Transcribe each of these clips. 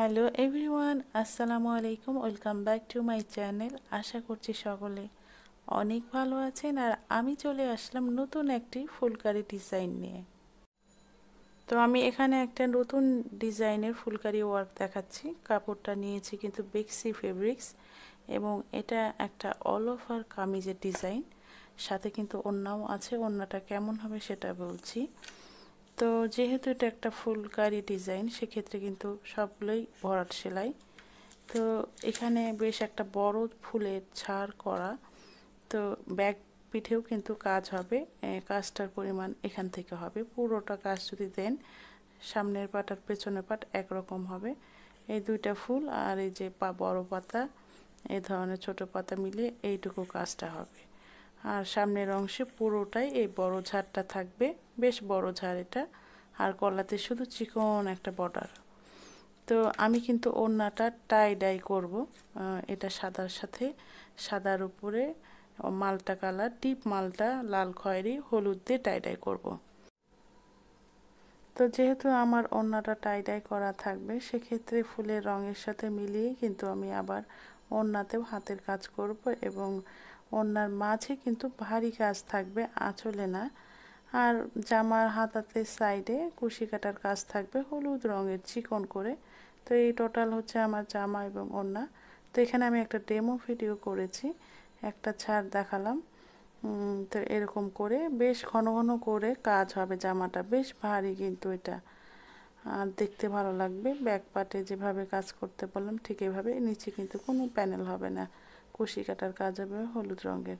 hello everyone আসসালামু আলাইকুম welcome back to my channel আশা করছি সকলে অনেক ভালো আছেন আর আমি চলে আসলাম নতুন একটি ফুলকারি ডিজাইন নিয়ে তো আমি এখানে একটা নতুন ডিজাইনের ফুলকারি ওয়ার্ক দেখাচ্ছি কাপড়টা নিয়েছি কিন্তু বেক্সি ফেব্রিক্স এবং এটা একটা অল ওভার কামিজের ডিজাইন সাথে কিন্তু অন্যও আছে অন্যটা কেমন হবে সেটা বলছি তো যেহেতু এটা একটা ফুলকারি ডিজাইন সেক্ষেত্রে কিন্তু সবগুলোই ভরাট সেলাই তো এখানে বেশ একটা বড় ফুলের ছাড় করা তো ব্যাক পিঠেও কিন্তু কাজ হবে কাজটার পরিমাণ এখান থেকে হবে পুরোটা কাজ যদি দেন সামনের পাট আর পেছনের পাট একরকম হবে এই দুইটা ফুল আর এই যে পা বড় পাতা এই ধরনের ছোট পাতা মিলে এইটুকু কাজটা হবে আর সামনের অংশে পুরোটাই এই বড় ঝাড়টা থাকবে বেশ বড় ঝাড় এটা আর গলাতে শুধু চিকন একটা বর্ডার তো আমি কিন্তু ওড়নাটা টাই ডাই করব এটা সাদার সাথে সাদার উপরে মালটা কালার টিপ মালটা লাল খয়েরি হলুদ দিয়ে টাই ডাই করব তো যেহেতু আমার ওড়নাটা টাই ডাই করা থাকবে সেক্ষেত্রে ফুলের রঙের সাথে মিলিয়েই কিন্তু আমি আবার ওড়নাতেও হাতের কাজ করব এবং ওনার মাঝে কিন্তু ভারী কাজ থাকবে আঁচলে না আর জামার হাতাতে সাইডে কুশি কাটার কাজ থাকবে হলুদ রঙের চিকন করে তো এই টোটাল হচ্ছে আমার জামা এবং ওড়না তো এখানে আমি একটা ডেমো ভিডিও করেছি একটা ছাড় দেখালাম তো এরকম করে বেশ ঘন ঘন করে কাজ হবে জামাটা বেশ ভারী কিন্তু এটা আর দেখতে ভালো লাগবে ব্যাক পার্টে যেভাবে কাজ করতে বললাম ঠিক এভাবে নিচে কিন্তু কোনো প্যানেল হবে না কুশি কাটার কাজ হবে হলুদ রঙের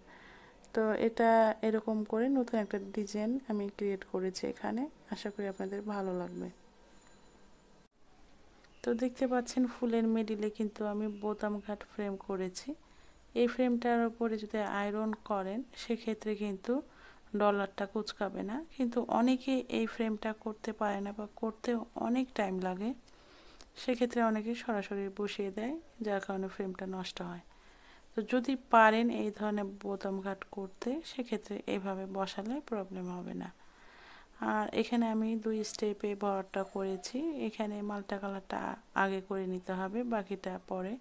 তো এটা এরকম করে নতুন একটা ডিজাইন আমি ক্রিয়েট করেছি এখানে আশা করি আপনাদের ভালো লাগবে তো দেখতে পাচ্ছেন ফুলের মেডিলে কিন্তু আমি বোতাম ঘাট ফ্রেম করেছি এই ফ্রেমটার উপরে যদি আয়রন করেন সেক্ষেত্রে কিন্তু ডলারটা কুচকাবে না কিন্তু অনেকে এই ফ্রেমটা করতে পারে না বা করতে অনেক টাইম লাগে সেক্ষেত্রে অনেকে সরাসরি বসিয়ে দেয় যার কারণে ফ্রেমটা নষ্ট হয় তো যদি পারেন এই ধরনের বোতাম ঘাট করতে সেক্ষেত্রে এইভাবে বসালে প্রবলেম হবে না আর এখানে আমি দুই স্টেপে বড়টা করেছি এখানে মালটা কালারটা আগে করে নিতে হবে বাকিটা পরে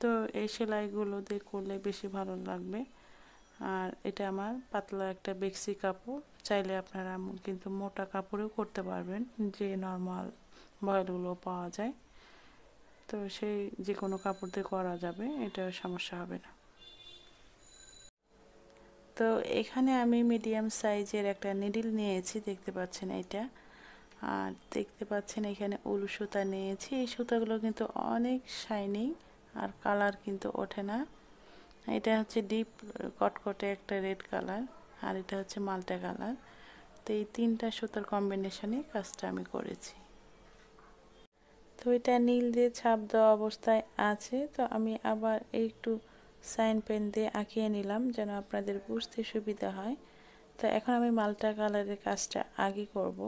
তো এই সেলাইগুলো দিয়ে করলে বেশি ভালো লাগবে আর এটা আমার পাতলা একটা বেক্সি কাপড় চাইলে আপনারা কিন্তু মোটা কাপড়েও করতে পারবেন যে নর্মাল বয়েলগুলো পাওয়া যায় তো সেই যে কোনো কাপড় দিয়ে করা যাবে এটা সমস্যা হবে না তো এখানে আমি মিডিয়াম সাইজের একটা নিডিল নিয়েছি দেখতে পাচ্ছেন এটা আর দেখতে পাচ্ছেন এখানে উল সুতা নিয়েছি এই সুতাগুলো কিন্তু অনেক শাইনিং আর কালার কিন্তু ওঠে না এটা হচ্ছে ডিপ কটকটে একটা রেড কালার আর এটা হচ্ছে মাল্টা কালার তো এই তিনটা সুতার কম্বিনেশনে কাজটা আমি করেছি তো এটা নীল দিয়ে ছাপ দেওয়া অবস্থায় আছে তো আমি আবার একটু সাইন পেন দিয়ে আঁকিয়ে নিলাম যেন আপনাদের বুঝতে সুবিধা হয় তো এখন আমি মাল্টা কালারের কাজটা আগে করবো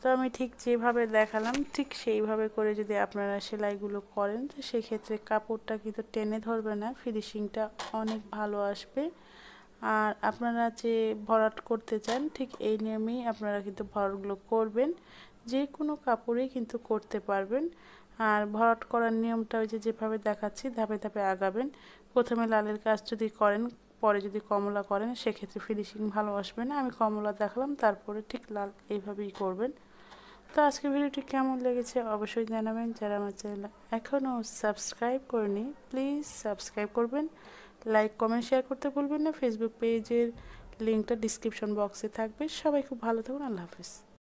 তো আমি ঠিক যেভাবে দেখালাম ঠিক সেইভাবে করে যদি আপনারা সেলাইগুলো করেন তো সেক্ষেত্রে কাপড়টা কিন্তু টেনে ধরবে না ফিনিশিংটা অনেক ভালো আসবে আর আপনারা যে ভরাট করতে চান ঠিক এই নিয়মেই আপনারা কিন্তু ভরাটগুলো করবেন যে কোনো কাপড়েই কিন্তু করতে পারবেন আর ভরাট করার নিয়মটা ওই যেভাবে দেখাচ্ছি ধাপে ধাপে আগাবেন প্রথমে লালের কাজ যদি করেন পরে যদি কমলা করেন সেক্ষেত্রে ফিনিশিং ভালো আসবে না আমি কমলা দেখালাম তারপরে ঠিক লাল এইভাবেই করবেন তো আজকে ভিডিওটি কেমন লেগেছে অবশ্যই জানাবেন যারা আমার চ্যানেল এখনও সাবস্ক্রাইব করেনি প্লিজ সাবস্ক্রাইব করবেন লাইক কমেন্ট শেয়ার করতে ভুলবেন না ফেসবুক পেজের লিঙ্কটা ডিসক্রিপশন বক্সে থাকবে সবাই খুব ভালো থাকুন আল্লাহ হাফিজ